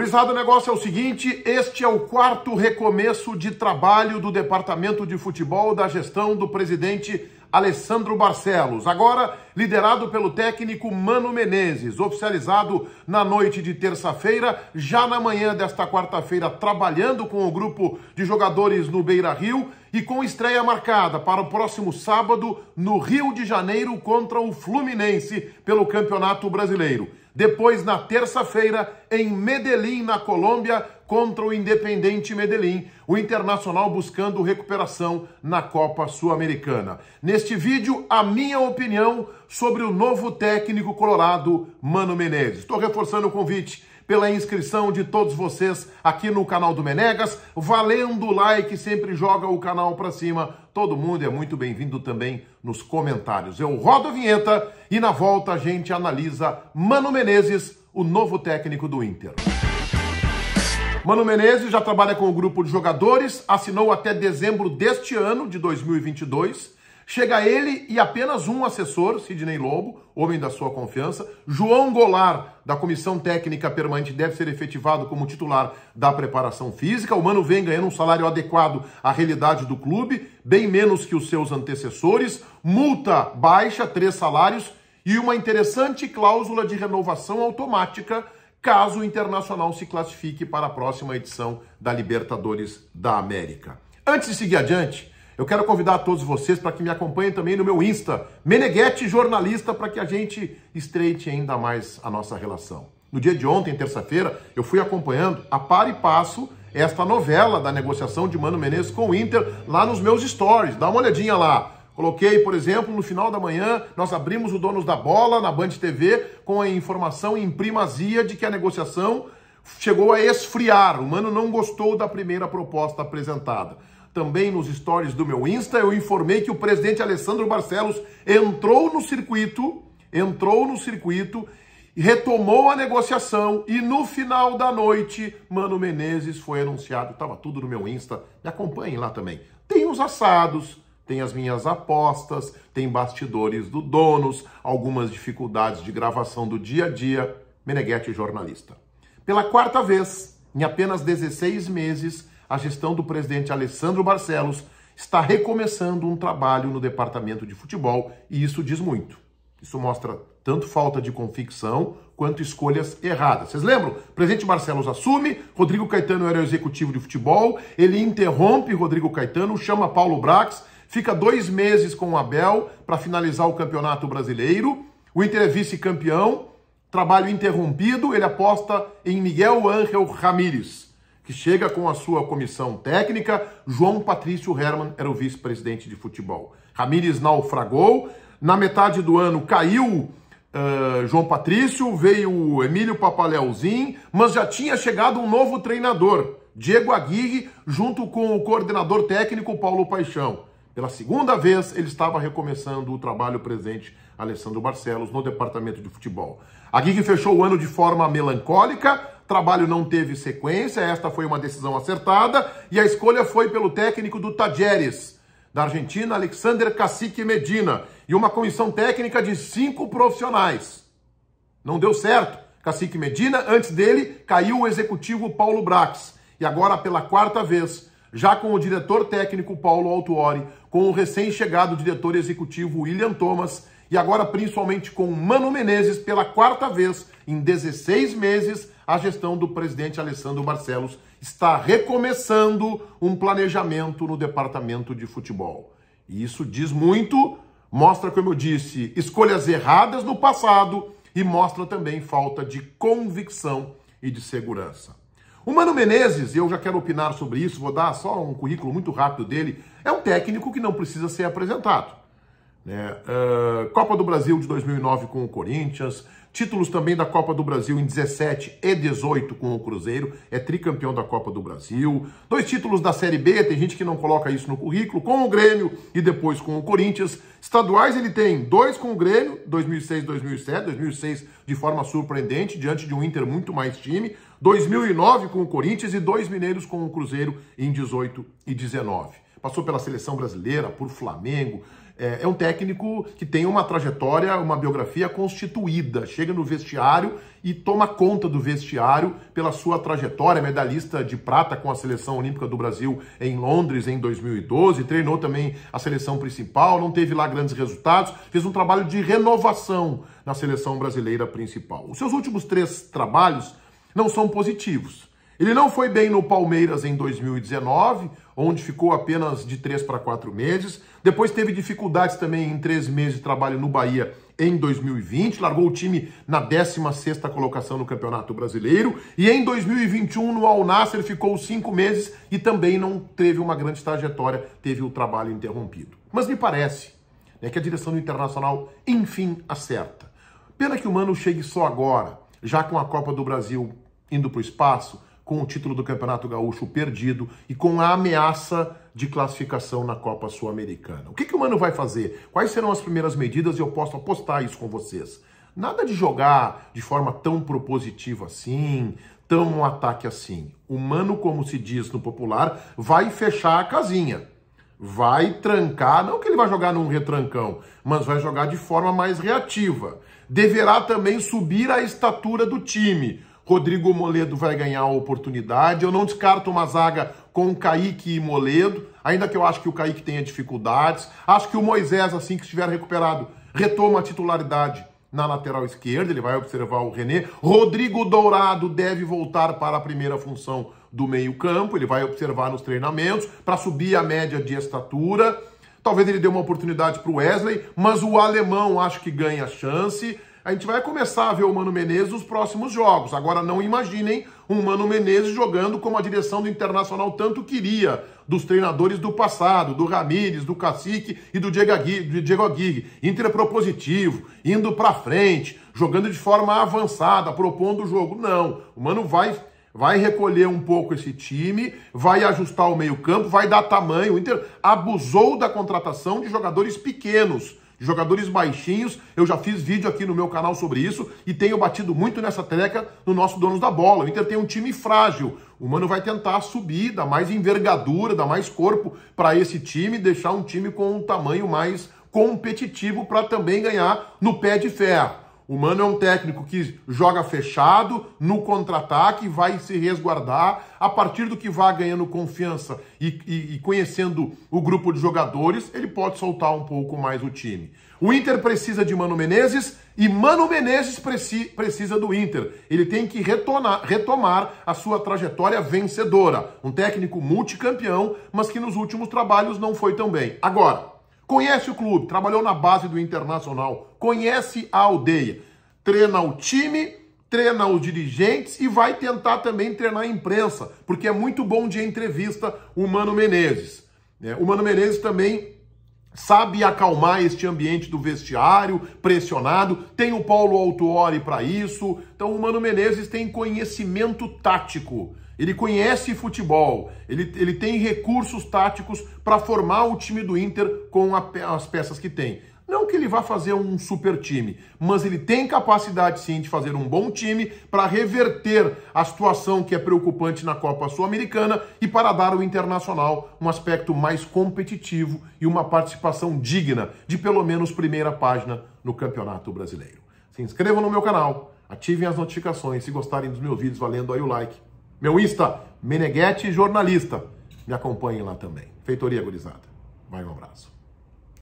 resultado o negócio é o seguinte: este é o quarto recomeço de trabalho do Departamento de Futebol da gestão do presidente Alessandro Barcelos, agora liderado pelo técnico Mano Menezes, oficializado na noite de terça-feira, já na manhã desta quarta-feira, trabalhando com o grupo de jogadores no Beira Rio e com estreia marcada para o próximo sábado no Rio de Janeiro contra o Fluminense pelo Campeonato Brasileiro. Depois, na terça-feira, em Medellín, na Colômbia, contra o Independente Medellín, o Internacional buscando recuperação na Copa Sul-Americana. Neste vídeo, a minha opinião sobre o novo técnico colorado, Mano Menezes. Estou reforçando o convite pela inscrição de todos vocês aqui no canal do Menegas, valendo o like, sempre joga o canal para cima. Todo mundo é muito bem-vindo também nos comentários. Eu rodo a vinheta e na volta a gente analisa Mano Menezes, o novo técnico do Inter. Mano Menezes já trabalha com o grupo de jogadores, assinou até dezembro deste ano, de 2022 Chega ele e apenas um assessor, Sidney Lobo, homem da sua confiança. João Golar, da Comissão Técnica Permanente, deve ser efetivado como titular da preparação física. O Mano vem ganhando um salário adequado à realidade do clube, bem menos que os seus antecessores. Multa baixa, três salários e uma interessante cláusula de renovação automática caso o Internacional se classifique para a próxima edição da Libertadores da América. Antes de seguir adiante, eu quero convidar todos vocês para que me acompanhem também no meu Insta, Meneghete Jornalista, para que a gente estreite ainda mais a nossa relação. No dia de ontem, terça-feira, eu fui acompanhando a par e passo esta novela da negociação de Mano Menezes com o Inter lá nos meus stories. Dá uma olhadinha lá. Coloquei, por exemplo, no final da manhã, nós abrimos o Donos da Bola na Band TV com a informação em primazia de que a negociação chegou a esfriar. O Mano não gostou da primeira proposta apresentada também nos stories do meu Insta, eu informei que o presidente Alessandro Barcelos entrou no circuito, entrou no circuito, retomou a negociação e no final da noite, Mano Menezes foi anunciado. Tava tudo no meu Insta, me acompanhem lá também. Tem os assados, tem as minhas apostas, tem bastidores do donos, algumas dificuldades de gravação do dia a dia. Meneghetti Jornalista. Pela quarta vez, em apenas 16 meses, a gestão do presidente Alessandro Barcelos está recomeçando um trabalho no departamento de futebol e isso diz muito. Isso mostra tanto falta de convicção quanto escolhas erradas. Vocês lembram? O presidente Barcelos assume, Rodrigo Caetano era o executivo de futebol, ele interrompe Rodrigo Caetano, chama Paulo Brax, fica dois meses com o Abel para finalizar o campeonato brasileiro. O Inter é vice-campeão, trabalho interrompido, ele aposta em Miguel Ángel Ramírez que chega com a sua comissão técnica. João Patrício Herman era o vice-presidente de futebol. Ramírez naufragou. Na metade do ano caiu Uh, João Patrício, veio o Emílio Papaleuzinho, mas já tinha chegado um novo treinador, Diego Aguirre, junto com o coordenador técnico Paulo Paixão. Pela segunda vez, ele estava recomeçando o trabalho presente Alessandro Barcelos no departamento de futebol. Aguirre fechou o ano de forma melancólica, trabalho não teve sequência, esta foi uma decisão acertada, e a escolha foi pelo técnico do Tajeres, da Argentina, Alexander Cacique Medina, e uma comissão técnica de cinco profissionais. Não deu certo. Cacique Medina, antes dele, caiu o executivo Paulo Brax. E agora, pela quarta vez, já com o diretor técnico Paulo Altuori, com o recém-chegado diretor executivo William Thomas e agora principalmente com Mano Menezes pela quarta vez em 16 meses, a gestão do presidente Alessandro Barcelos está recomeçando um planejamento no departamento de futebol. E isso diz muito, mostra, como eu disse, escolhas erradas no passado e mostra também falta de convicção e de segurança. O Mano Menezes, eu já quero opinar sobre isso, vou dar só um currículo muito rápido dele, é um técnico que não precisa ser apresentado. Né? Uh, Copa do Brasil de 2009 com o Corinthians, títulos também da Copa do Brasil em 17 e 18 com o Cruzeiro, é tricampeão da Copa do Brasil, dois títulos da Série B, tem gente que não coloca isso no currículo, com o Grêmio e depois com o Corinthians. Estaduais ele tem dois com o Grêmio, 2006, 2007, 2006 de forma surpreendente, diante de um Inter muito mais time, 2009 com o Corinthians e dois mineiros com o Cruzeiro em 18 e 19. Passou pela seleção brasileira, por Flamengo, é, é, um técnico que tem uma trajetória, uma biografia constituída. Chega no vestiário e toma conta do vestiário pela sua trajetória, é medalhista de prata com a seleção olímpica do Brasil em Londres em 2012, treinou também a seleção principal, não teve lá grandes resultados, fez um trabalho de renovação na seleção brasileira principal. Os seus últimos três trabalhos não são positivos. Ele não foi bem no Palmeiras em 2019, onde ficou apenas de três para quatro meses. Depois teve dificuldades também em três meses de trabalho no Bahia em 2020, largou o time na 16ª colocação no Campeonato Brasileiro, e em 2021 no Al Nassr ficou cinco meses e também não teve uma grande trajetória, teve o trabalho interrompido. Mas me parece né, que a direção do Internacional, enfim, acerta. Pena que o Mano chegue só agora, já com a Copa do Brasil indo para o espaço, com o título do Campeonato Gaúcho perdido e com a ameaça de classificação na Copa Sul-Americana. O que, que o Mano vai fazer? Quais serão as primeiras medidas? Eu posso apostar isso com vocês. Nada de jogar de forma tão propositiva assim, tão um ataque assim. O Mano, como se diz no popular, vai fechar a casinha. Vai trancar, não que ele vai jogar num retrancão, mas vai jogar de forma mais reativa. Deverá também subir a estatura do time Rodrigo Moledo vai ganhar a oportunidade. Eu não descarto uma zaga com Kaique e Moledo, ainda que eu acho que o Kaique tenha dificuldades. Acho que o Moisés, assim que estiver recuperado, retoma a titularidade na lateral esquerda, ele vai observar o René. Rodrigo Dourado deve voltar para a primeira função do meio-campo, ele vai observar nos treinamentos para subir a média de estatura. Talvez ele dê uma oportunidade para o Wesley, mas o alemão acho que ganha chance a gente vai começar a ver o Mano Menezes nos próximos jogos. Agora, não imaginem um Mano Menezes jogando como a direção do Internacional tanto queria, dos treinadores do passado, do Ramírez, do Cacique e do Diego Aguirre. Diego Aguirre. Interpropositivo, é indo para frente, jogando de forma avançada, propondo o jogo. Não, o Mano vai vai recolher um pouco esse time, vai ajustar o meio-campo, vai dar tamanho. O Inter abusou da contratação de jogadores pequenos Jogadores baixinhos, eu já fiz vídeo aqui no meu canal sobre isso e tenho batido muito nessa treca no nosso dono da Bola. O Inter tem um time frágil. O Mano vai tentar subir, dar mais envergadura, dar mais corpo para esse time, deixar um time com um tamanho mais competitivo para também ganhar no pé de ferro. O Mano é um técnico que joga fechado, no contra-ataque, vai se resguardar. A partir do que vá ganhando confiança e, e, e, conhecendo o grupo de jogadores, ele pode soltar um pouco mais o time. O Inter precisa de Mano Menezes e Mano Menezes preci, precisa do Inter. Ele tem que retornar, retomar a sua trajetória vencedora. Um técnico multicampeão, mas que nos últimos trabalhos não foi tão bem. Agora, Conhece o clube, trabalhou na base do Internacional, conhece a aldeia, treina o time, treina os dirigentes e vai tentar também treinar a imprensa, porque é muito bom de entrevista o Mano Menezes. É, o Mano Menezes também sabe acalmar este ambiente do vestiário, pressionado. Tem o Paulo Autuori para isso. Então o Mano Menezes tem conhecimento tático. Ele conhece futebol, ele, ele tem recursos táticos para formar o time do Inter com a, as peças que tem. Não que ele vá fazer um super time, mas ele tem capacidade sim de fazer um bom time para reverter a situação que é preocupante na Copa Sul-Americana e para dar ao Internacional um aspecto mais competitivo e uma participação digna de pelo menos primeira página no Campeonato Brasileiro. Se inscrevam no meu canal, ativem as notificações se gostarem dos meus vídeos, valendo aí o like meu Insta, Meneghetti Jornalista. Me acompanhe lá também. Feitoria Gurizada. Vai um abraço.